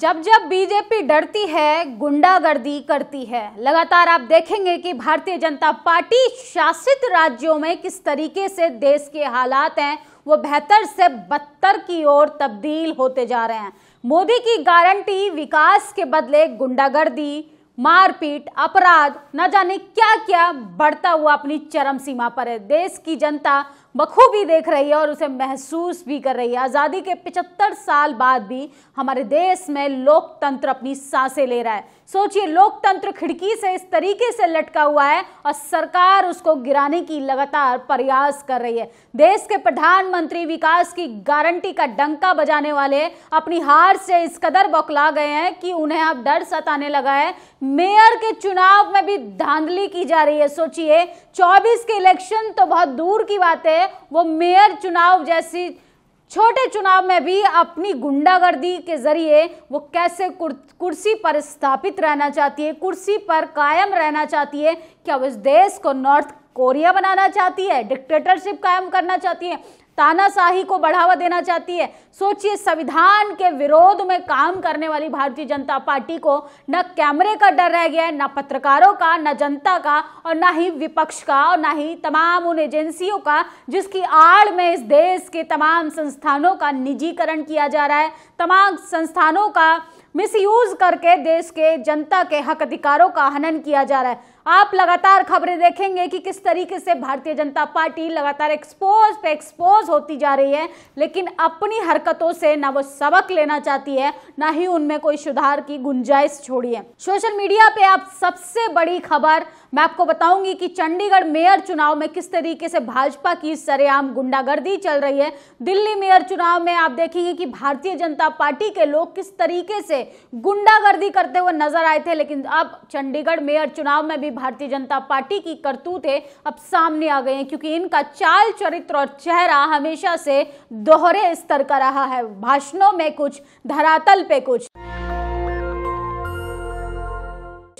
जब जब बीजेपी डरती है गुंडागर्दी करती है लगातार आप देखेंगे कि भारतीय जनता पार्टी शासित राज्यों में किस तरीके से देश के हालात हैं वो बेहतर से बदतर की ओर तब्दील होते जा रहे हैं मोदी की गारंटी विकास के बदले गुंडागर्दी मारपीट अपराध न जाने क्या क्या बढ़ता हुआ अपनी चरम सीमा पर है देश की जनता बखूबी देख रही है और उसे महसूस भी कर रही है आज़ादी के 75 साल बाद भी हमारे देश में लोकतंत्र अपनी सांसें ले रहा है सोचिए लोकतंत्र खिड़की से इस तरीके से लटका हुआ है और सरकार उसको गिराने की लगातार प्रयास कर रही है देश के प्रधानमंत्री विकास की गारंटी का डंका बजाने वाले अपनी हार से इस कदर बौखला गए हैं कि उन्हें अब डर सताने लगा है मेयर के चुनाव में भी धांधली की जा रही है सोचिए 24 के इलेक्शन तो बहुत दूर की बात है वो मेयर चुनाव जैसी छोटे चुनाव में भी अपनी गुंडागर्दी के जरिए वो कैसे कुर्सी पर स्थापित रहना चाहती है कुर्सी पर कायम रहना चाहती है क्या वो इस देश को नॉर्थ कोरिया बनाना चाहती है डिक्टेटरशिप कायम करना चाहती है तानाशाही को बढ़ावा देना चाहती है सोचिए संविधान के विरोध में काम करने वाली भारतीय जनता पार्टी को न कैमरे का डर रह गया है न पत्रकारों का न जनता का और न ही विपक्ष का और ना ही तमाम उन एजेंसियों का जिसकी आड़ में इस देश के तमाम संस्थानों का निजीकरण किया जा रहा है तमाम संस्थानों का मिसयूज करके देश के जनता के हक अधिकारों का हनन किया जा रहा है आप लगातार खबरें देखेंगे कि किस तरीके से भारतीय जनता पार्टी लगातार एक्सपोज पे एक्सपोज होती जा रही है लेकिन अपनी हरकतों से ना वो सबक लेना चाहती है ना ही उनमें कोई सुधार की गुंजाइश छोड़ी है सोशल मीडिया पे आप सबसे बड़ी खबर मैं आपको बताऊंगी कि चंडीगढ़ मेयर चुनाव में किस तरीके से भाजपा की सरेआम गुंडागर्दी चल रही है दिल्ली मेयर चुनाव में आप देखेंगे कि भारतीय जनता पार्टी के लोग किस तरीके से गुंडागर्दी करते हुए नजर आए थे लेकिन अब चंडीगढ़ मेयर चुनाव में भी भारतीय जनता पार्टी की करतूतें अब सामने आ गए हैं क्योंकि इनका चाल चरित्र और चेहरा हमेशा से दोहरे स्तर का रहा है भाषणों में कुछ धरातल पे कुछ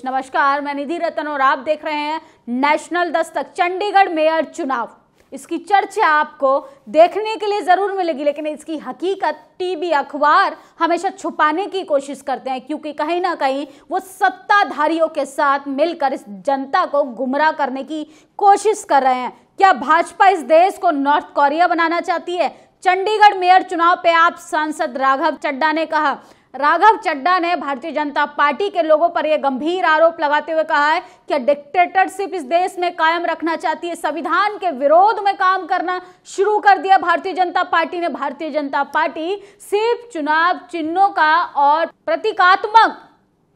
नमस्कार मैं निधि रतन और आप देख रहे हैं नेशनल दस्तक चंडीगढ़ मेयर चुनाव इसकी चर्चा आपको देखने के लिए ज़रूर मिलेगी लेकिन इसकी हकीकत टीवी अखबार हमेशा छुपाने की कोशिश करते हैं क्योंकि कहीं ना कहीं वो सत्ताधारियों के साथ मिलकर इस जनता को गुमराह करने की कोशिश कर रहे हैं क्या भाजपा इस देश को नॉर्थ कोरिया बनाना चाहती है चंडीगढ़ मेयर चुनाव पे आप सांसद राघव चड्डा ने कहा राघव चड्डा ने भारतीय जनता पार्टी के लोगों पर यह गंभीर आरोप लगाते हुए कहा है कि डिक्टेटरशिप इस देश में कायम रखना चाहती है संविधान के विरोध में काम करना शुरू कर दिया भारतीय जनता पार्टी ने भारतीय जनता पार्टी सिर्फ चुनाव चिन्हों का और प्रतीकात्मक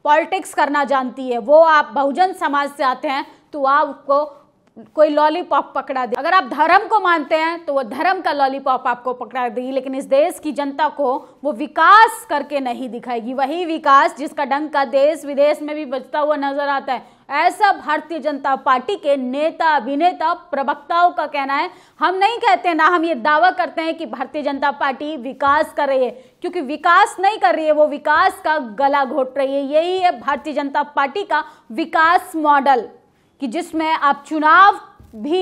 पॉलिटिक्स करना जानती है वो आप बहुजन समाज से आते हैं तो आपको कोई लॉलीपॉप पकड़ा दे अगर आप धर्म को मानते हैं तो वो धर्म का लॉलीपॉप आपको पकड़ा देगी लेकिन इस देश की जनता को वो विकास करके नहीं दिखाएगी वही विकास जिसका ढंग का देश विदेश में भी बचता हुआ नजर आता है ऐसा भारतीय जनता पार्टी के नेता अभिनेता प्रवक्ताओं का कहना है हम नहीं कहते ना हम ये दावा करते हैं कि भारतीय जनता पार्टी विकास कर रही है क्योंकि विकास नहीं कर रही है वो विकास का गला घोट रही है यही है भारतीय जनता पार्टी का विकास मॉडल कि जिसमें आप चुनाव भी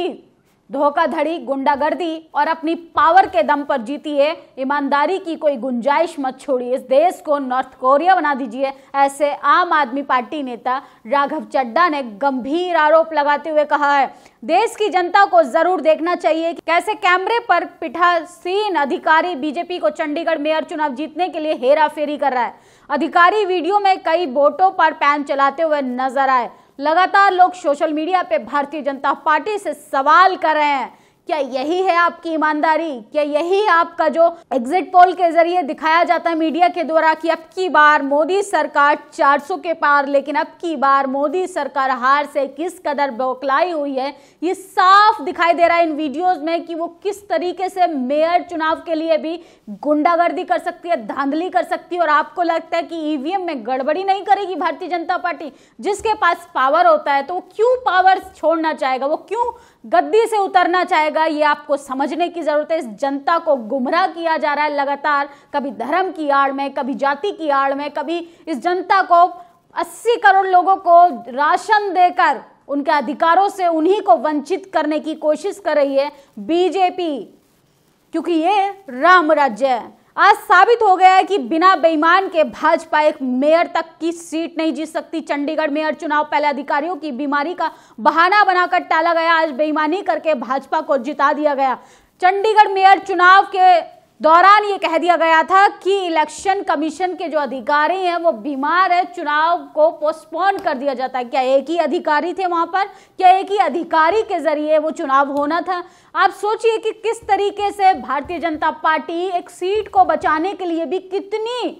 धोखाधड़ी गुंडागर्दी और अपनी पावर के दम पर जीतिए ईमानदारी की कोई गुंजाइश मत छोड़िए इस देश को नॉर्थ कोरिया बना दीजिए ऐसे आम आदमी पार्टी नेता राघव चड्डा ने गंभीर आरोप लगाते हुए कहा है देश की जनता को जरूर देखना चाहिए कि कैसे कैमरे पर पिठासीन अधिकारी बीजेपी को चंडीगढ़ मेयर चुनाव जीतने के लिए हेरा फेरी कर रहा है अधिकारी वीडियो में कई वोटों पर पैन चलाते हुए नजर आए लगातार लोग सोशल मीडिया पे भारतीय जनता पार्टी से सवाल कर रहे हैं क्या यही है आपकी ईमानदारी क्या यही आपका जो एग्जिट पोल के जरिए दिखाया जाता है मीडिया के द्वारा कि अब की बार मोदी सरकार 400 के पार लेकिन अब की बार मोदी सरकार हार से किस कदर बौखलाई हुई है ये साफ दिखाई दे रहा है इन वीडियोज में कि वो किस तरीके से मेयर चुनाव के लिए भी गुंडागर्दी कर सकती है धांधली कर सकती है और आपको लगता है कि ईवीएम e में गड़बड़ी नहीं करेगी भारतीय जनता पार्टी जिसके पास पावर होता है तो वो क्यों पावर छोड़ना चाहेगा वो क्यों गद्दी से उतरना चाहेगा जाएगा ये आपको समझने की जरूरत है जनता को गुमराह किया जा रहा है लगातार कभी धर्म की आड़ में कभी जाति की आड़ में कभी इस जनता को 80 करोड़ लोगों को राशन देकर उनके अधिकारों से उन्हीं को वंचित करने की कोशिश कर रही है बीजेपी क्योंकि ये राम राज्य है आज साबित हो गया है कि बिना बेईमान के भाजपा एक मेयर तक की सीट नहीं जीत सकती चंडीगढ़ मेयर चुनाव पहले अधिकारियों की बीमारी का बहाना बनाकर टाला गया आज बेईमानी करके भाजपा को जिता दिया गया चंडीगढ़ मेयर चुनाव के दौरान ये कह दिया गया था कि इलेक्शन कमीशन के जो अधिकारी हैं वो बीमार है चुनाव को पोस्टपोन कर दिया जाता है क्या एक ही अधिकारी थे वहां पर क्या एक ही अधिकारी के जरिए वो चुनाव होना था आप सोचिए कि किस तरीके से भारतीय जनता पार्टी एक सीट को बचाने के लिए भी कितनी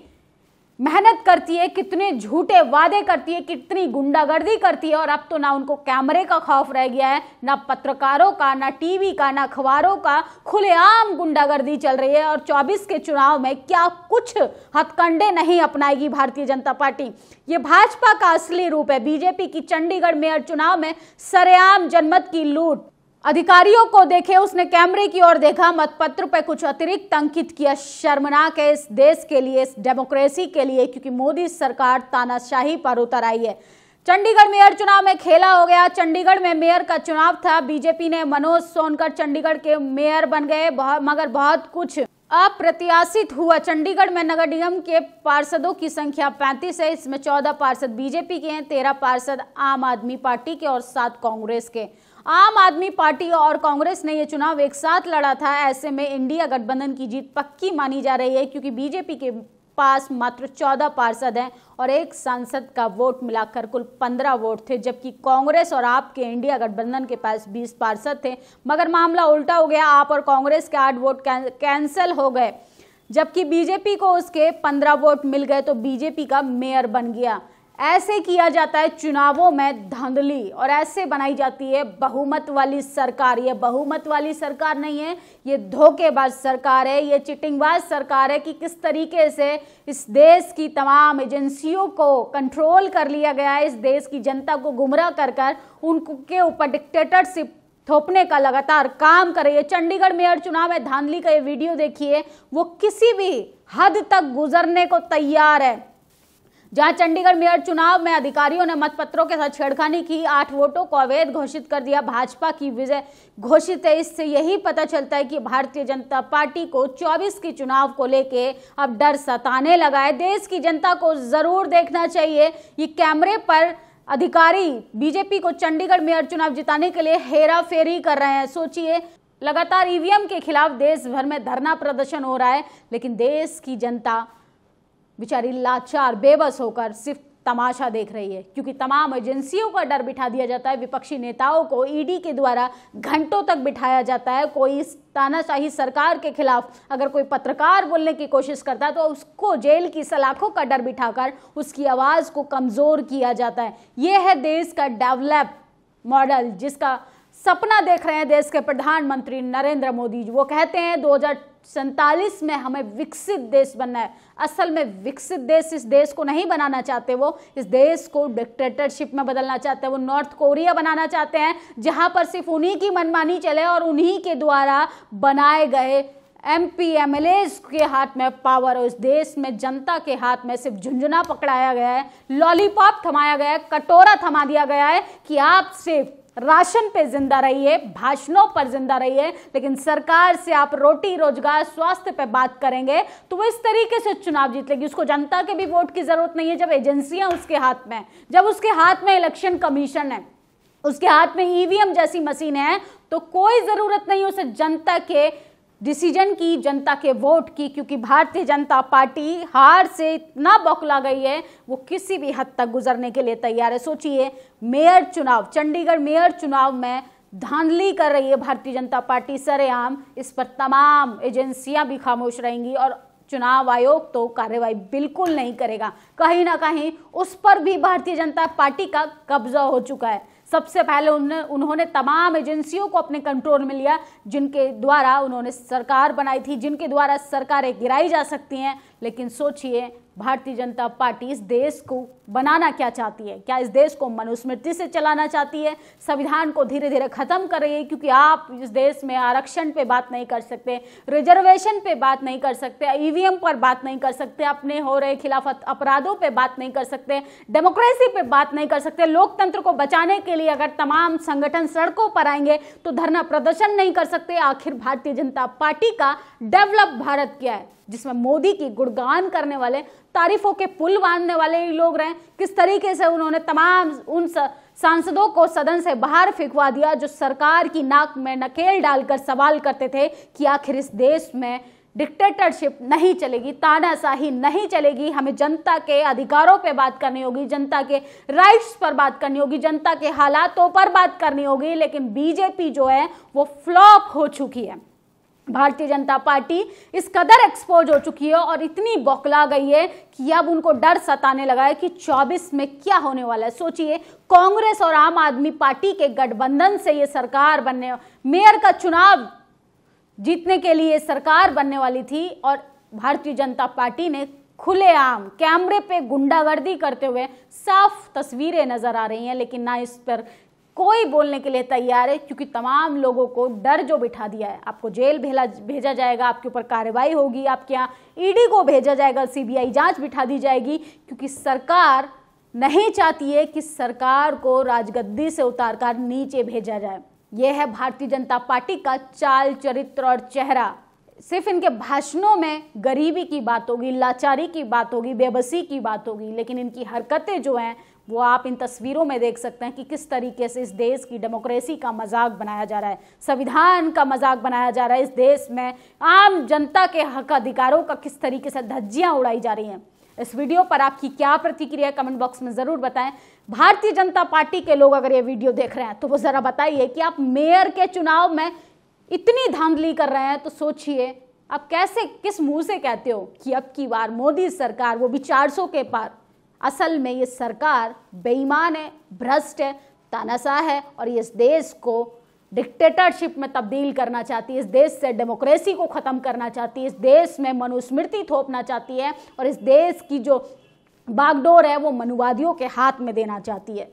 मेहनत करती है कितने झूठे वादे करती है कितनी गुंडागर्दी करती है और अब तो ना उनको कैमरे का खौफ रह गया है ना पत्रकारों का ना टीवी का ना अखबारों का खुलेआम गुंडागर्दी चल रही है और 24 के चुनाव में क्या कुछ हथकंडे नहीं अपनाएगी भारतीय जनता पार्टी ये भाजपा का असली रूप है बीजेपी की चंडीगढ़ मेयर चुनाव में सरेआम जनमत की लूट अधिकारियों को देखे उसने कैमरे की ओर देखा मतपत्र पर कुछ अतिरिक्त अंकित किया शर्मनाक है इस देश के लिए इस डेमोक्रेसी के लिए क्योंकि मोदी सरकार तानाशाही पर उतर आई है चंडीगढ़ मेयर चुनाव में खेला हो गया चंडीगढ़ में मेयर का चुनाव था बीजेपी ने मनोज सोनकर चंडीगढ़ के मेयर बन गए मगर बहुत कुछ अप्रत्याशित हुआ चंडीगढ़ में नगर निगम के पार्षदों की संख्या 35 है इसमें 14 पार्षद बीजेपी के हैं 13 पार्षद आम आदमी पार्टी के और सात कांग्रेस के आम आदमी पार्टी और कांग्रेस ने यह चुनाव एक साथ लड़ा था ऐसे में इंडिया गठबंधन की जीत पक्की मानी जा रही है क्योंकि बीजेपी के पास मात्र चौदह पार्षद हैं और एक सांसद का वोट मिलाकर कुल पंद्रह वोट थे जबकि कांग्रेस और आपके इंडिया गठबंधन के पास बीस पार्षद थे मगर मामला उल्टा हो गया आप और कांग्रेस के आठ वोट कैंसिल हो गए जबकि बीजेपी को उसके पंद्रह वोट मिल गए तो बीजेपी का मेयर बन गया ऐसे किया जाता है चुनावों में धांधली और ऐसे बनाई जाती है बहुमत वाली सरकार ये बहुमत वाली सरकार नहीं है ये धोखेबाज सरकार है ये चिटिंगबाज सरकार है कि किस तरीके से इस देश की तमाम एजेंसियों को कंट्रोल कर लिया गया है इस देश की जनता को गुमराह कर कर उनके ऊपर डिक्टेटरशिप थोपने का लगातार काम कर रही है चंडीगढ़ मेयर चुनाव में धांधली का ये वीडियो देखिए वो किसी भी हद तक गुजरने को तैयार है जहां चंडीगढ़ मेयर चुनाव में अधिकारियों ने मतपत्रों के साथ छेड़खानी की आठ वोटों को अवैध घोषित कर दिया भाजपा की विजय घोषित है इससे यही पता चलता है कि भारतीय जनता पार्टी को 24 के चुनाव को लेके अब डर सताने लगा है देश की जनता को जरूर देखना चाहिए ये कैमरे पर अधिकारी बीजेपी को चंडीगढ़ मेयर चुनाव जिताने के लिए हेरा फेरी कर रहे हैं सोचिए लगातार ईवीएम के खिलाफ देश भर में धरना प्रदर्शन हो रहा है लेकिन देश की जनता बेचारी लाचार बेबस होकर सिर्फ तमाशा देख रही है क्योंकि तमाम एजेंसियों का डर बिठा दिया जाता है विपक्षी नेताओं को ईडी e के द्वारा घंटों तक बिठाया जाता है कोई तानाशाही सरकार के खिलाफ अगर कोई पत्रकार बोलने की कोशिश करता है तो उसको जेल की सलाखों का डर बिठाकर उसकी आवाज़ को कमज़ोर किया जाता है ये है देश का डेवलप मॉडल जिसका सपना देख रहे हैं देश के प्रधानमंत्री नरेंद्र मोदी जी वो कहते हैं दो सैंतालीस में हमें विकसित देश बनना है असल में विकसित देश इस देश को नहीं बनाना चाहते वो इस देश को डिक्टेटरशिप में बदलना चाहते हैं वो नॉर्थ कोरिया बनाना चाहते हैं जहां पर सिर्फ उन्हीं की मनमानी चले और उन्हीं के द्वारा बनाए गए एम पी एम एल के हाथ में पावर और इस देश में जनता के हाथ में सिर्फ झुंझुना पकड़ाया गया है लॉलीपॉप थमाया गया है कटोरा थमा दिया गया है कि आप सिर्फ राशन पे जिंदा रहिए भाषणों पर जिंदा रहिए लेकिन सरकार से आप रोटी रोजगार स्वास्थ्य पे बात करेंगे तो वो इस तरीके से चुनाव जीत लेगी उसको जनता के भी वोट की जरूरत नहीं है जब एजेंसियां उसके हाथ में जब उसके हाथ में इलेक्शन कमीशन है उसके हाथ में ईवीएम जैसी मशीन है तो कोई जरूरत नहीं उसे जनता के डिसीजन की जनता के वोट की क्योंकि भारतीय जनता पार्टी हार से इतना बौखला गई है वो किसी भी हद तक गुजरने के लिए तैयार है सोचिए मेयर चुनाव चंडीगढ़ मेयर चुनाव में धांधली कर रही है भारतीय जनता पार्टी सरेआम इस पर तमाम एजेंसियां भी खामोश रहेंगी और चुनाव आयोग तो कार्रवाई बिल्कुल नहीं करेगा कहीं ना कहीं उस पर भी भारतीय जनता पार्टी का कब्जा हो चुका है सबसे पहले उन्होंने उन्होंने तमाम एजेंसियों को अपने कंट्रोल में लिया जिनके द्वारा उन्होंने सरकार बनाई थी जिनके द्वारा सरकारें गिराई जा सकती हैं लेकिन सोचिए भारतीय जनता पार्टी इस देश को बनाना क्या चाहती है क्या इस देश को मनुस्मृति से चलाना चाहती है संविधान को धीरे धीरे ख़त्म कर रही है क्योंकि आप इस देश में आरक्षण पे बात नहीं कर सकते रिजर्वेशन पे बात नहीं कर सकते ईवीएम पर बात नहीं कर सकते अपने हो रहे खिलाफ अपराधों पे बात नहीं कर सकते डेमोक्रेसी पर बात नहीं कर सकते लोकतंत्र को बचाने के लिए अगर तमाम संगठन सड़कों पर आएंगे तो धरना प्रदर्शन नहीं कर सकते आखिर भारतीय जनता पार्टी का डेवलप भारत क्या है जिसमें मोदी की गुड़ गुणगान करने वाले तारीफों के पुल बांधने वाले ही लोग रहे किस तरीके से उन्होंने तमाम उन सांसदों को सदन से बाहर फेंकवा दिया जो सरकार की नाक में नकेल डालकर सवाल करते थे कि आखिर इस देश में डिक्टेटरशिप नहीं चलेगी तानाशाही नहीं चलेगी हमें जनता के अधिकारों पर बात करनी होगी जनता के राइट्स पर बात करनी होगी जनता के हालातों पर बात करनी होगी लेकिन बीजेपी जो है वो फ्लॉप हो चुकी है भारतीय जनता पार्टी इस कदर एक्सपोज हो चुकी है और इतनी बौखला गई है कि अब उनको डर सताने लगा है कि 24 में क्या होने वाला है सोचिए कांग्रेस और आम आदमी पार्टी के गठबंधन से ये सरकार बनने मेयर का चुनाव जीतने के लिए सरकार बनने वाली थी और भारतीय जनता पार्टी ने खुलेआम कैमरे पे गुंडागर्दी करते हुए साफ तस्वीरें नजर आ रही हैं लेकिन ना इस पर कोई बोलने के लिए तैयार है क्योंकि तमाम लोगों को डर जो बिठा दिया है आपको जेल भेला भेजा जाएगा आपके ऊपर कार्रवाई होगी आपके यहाँ ईडी e को भेजा जाएगा सीबीआई जांच बिठा दी जाएगी क्योंकि सरकार नहीं चाहती है कि सरकार को राजगद्दी से उतारकर नीचे भेजा जाए यह है भारतीय जनता पार्टी का चाल चरित्र और चेहरा सिर्फ इनके भाषणों में गरीबी की बात होगी लाचारी की बात होगी बेबसी की बात होगी लेकिन इनकी हरकतें जो हैं वो आप इन तस्वीरों में देख सकते हैं कि किस तरीके से इस देश की डेमोक्रेसी का मजाक बनाया जा रहा है संविधान का मजाक बनाया जा रहा है इस देश में आम जनता के हक अधिकारों का किस तरीके से धज्जियां उड़ाई जा रही हैं इस वीडियो पर आपकी क्या प्रतिक्रिया कमेंट बॉक्स में ज़रूर बताएं भारतीय जनता पार्टी के लोग अगर ये वीडियो देख रहे हैं तो वो ज़रा बताइए कि आप मेयर के चुनाव में इतनी धांधली कर रहे हैं तो सोचिए आप कैसे किस मुंह से कहते हो कि अब की बार मोदी सरकार वो भी 400 के पार असल में ये सरकार बेईमान है भ्रष्ट है तानासा है और इस देश को डिक्टेटरशिप में तब्दील करना चाहती है इस देश से डेमोक्रेसी को ख़त्म करना चाहती है इस देश में मनुस्मृति थोपना चाहती है और इस देश की जो बागडोर है वो मनुवादियों के हाथ में देना चाहती है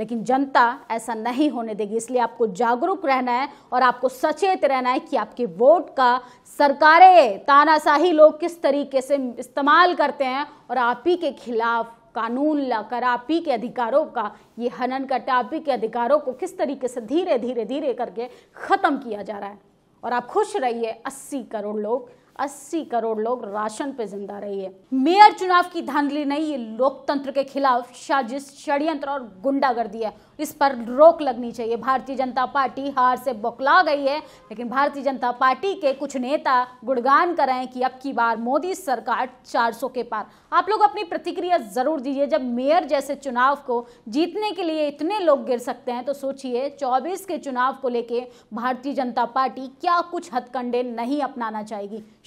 लेकिन जनता ऐसा नहीं होने देगी इसलिए आपको जागरूक रहना है और आपको सचेत रहना है कि आपके वोट का सरकारें तानाशाही लोग किस तरीके से इस्तेमाल करते हैं और आप ही के खिलाफ कानून लाकर आपी के अधिकारों का ये हनन करते आपी के अधिकारों को किस तरीके से धीरे धीरे धीरे करके ख़त्म किया जा रहा है और आप खुश रहिए अस्सी करोड़ लोग अस्सी करोड़ लोग राशन पे जिंदा रही है मेयर चुनाव की धांधली नहीं ये लोकतंत्र के खिलाफ साजिश षड्यंत्र और गुंडागर्दी है इस पर रोक लगनी चाहिए भारतीय जनता पार्टी हार से बौखला गई है लेकिन भारतीय जनता पार्टी के कुछ नेता गुणगान कर रहे हैं कि अब की बार मोदी सरकार 400 के पार आप लोग अपनी प्रतिक्रिया जरूर दीजिए जब मेयर जैसे चुनाव को जीतने के लिए इतने लोग गिर सकते हैं तो सोचिए 24 के चुनाव को लेके भारतीय जनता पार्टी क्या कुछ हथकंडे नहीं अपनाना चाहेगी